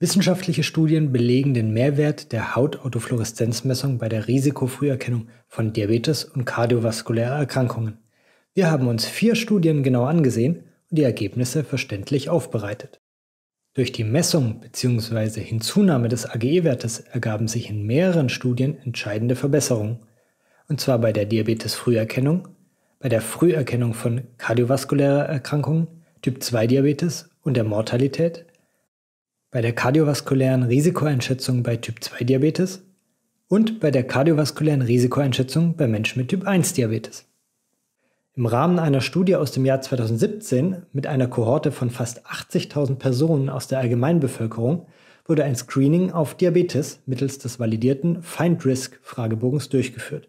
Wissenschaftliche Studien belegen den Mehrwert der Hautautofluoreszenzmessung bei der Risikofrüherkennung von Diabetes und kardiovaskulärer Erkrankungen. Wir haben uns vier Studien genau angesehen und die Ergebnisse verständlich aufbereitet. Durch die Messung bzw. Hinzunahme des AGE-Wertes ergaben sich in mehreren Studien entscheidende Verbesserungen, und zwar bei der Diabetes-Früherkennung, bei der Früherkennung von kardiovaskulärer Erkrankungen, Typ-2-Diabetes und der Mortalität bei der kardiovaskulären Risikoeinschätzung bei Typ-2-Diabetes und bei der kardiovaskulären Risikoeinschätzung bei Menschen mit Typ-1-Diabetes. Im Rahmen einer Studie aus dem Jahr 2017 mit einer Kohorte von fast 80.000 Personen aus der Allgemeinbevölkerung wurde ein Screening auf Diabetes mittels des validierten Find-Risk-Fragebogens durchgeführt.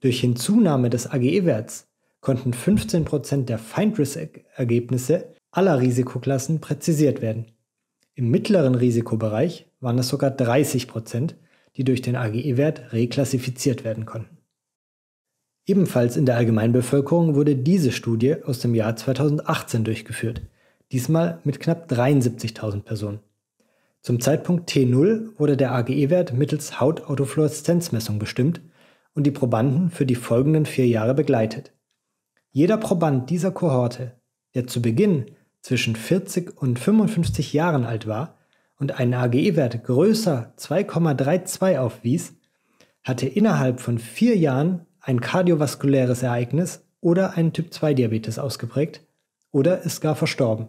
Durch Hinzunahme des AGE-Werts konnten 15% der Find-Risk-Ergebnisse aller Risikoklassen präzisiert werden. Im mittleren Risikobereich waren es sogar 30 Prozent, die durch den AGE-Wert reklassifiziert werden konnten. Ebenfalls in der Allgemeinbevölkerung wurde diese Studie aus dem Jahr 2018 durchgeführt, diesmal mit knapp 73.000 Personen. Zum Zeitpunkt T0 wurde der AGE-Wert mittels Hautautofluoreszenzmessung bestimmt und die Probanden für die folgenden vier Jahre begleitet. Jeder Proband dieser Kohorte, der zu Beginn zwischen 40 und 55 Jahren alt war und einen AGE-Wert größer 2,32 aufwies, hatte innerhalb von vier Jahren ein kardiovaskuläres Ereignis oder einen Typ-2-Diabetes ausgeprägt oder ist gar verstorben.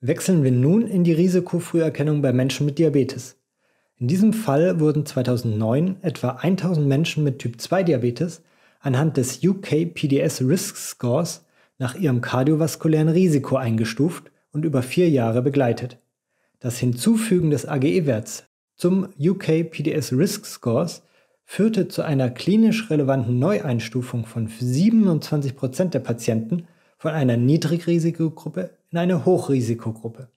Wechseln wir nun in die Risikofrüherkennung bei Menschen mit Diabetes. In diesem Fall wurden 2009 etwa 1000 Menschen mit Typ-2-Diabetes anhand des UK PDS Risk Scores nach ihrem kardiovaskulären Risiko eingestuft und über vier Jahre begleitet. Das Hinzufügen des AGE-Werts zum UK PDS Risk Scores führte zu einer klinisch relevanten Neueinstufung von 27% Prozent der Patienten von einer Niedrigrisikogruppe in eine Hochrisikogruppe.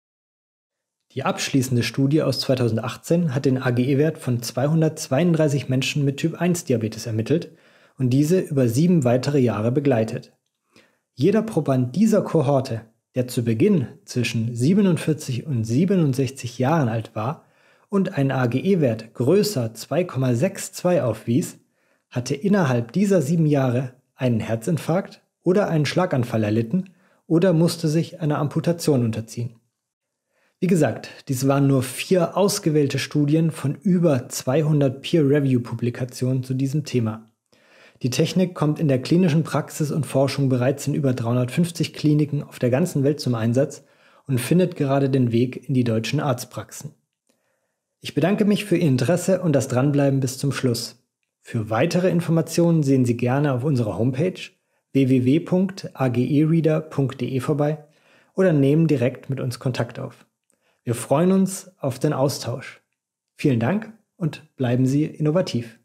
Die abschließende Studie aus 2018 hat den AGE-Wert von 232 Menschen mit Typ-1-Diabetes ermittelt und diese über sieben weitere Jahre begleitet. Jeder Proband dieser Kohorte, der zu Beginn zwischen 47 und 67 Jahren alt war und einen AGE-Wert größer 2,62 aufwies, hatte innerhalb dieser sieben Jahre einen Herzinfarkt oder einen Schlaganfall erlitten oder musste sich einer Amputation unterziehen. Wie gesagt, dies waren nur vier ausgewählte Studien von über 200 Peer-Review-Publikationen zu diesem Thema. Die Technik kommt in der klinischen Praxis und Forschung bereits in über 350 Kliniken auf der ganzen Welt zum Einsatz und findet gerade den Weg in die deutschen Arztpraxen. Ich bedanke mich für Ihr Interesse und das Dranbleiben bis zum Schluss. Für weitere Informationen sehen Sie gerne auf unserer Homepage www.agereader.de vorbei oder nehmen direkt mit uns Kontakt auf. Wir freuen uns auf den Austausch. Vielen Dank und bleiben Sie innovativ.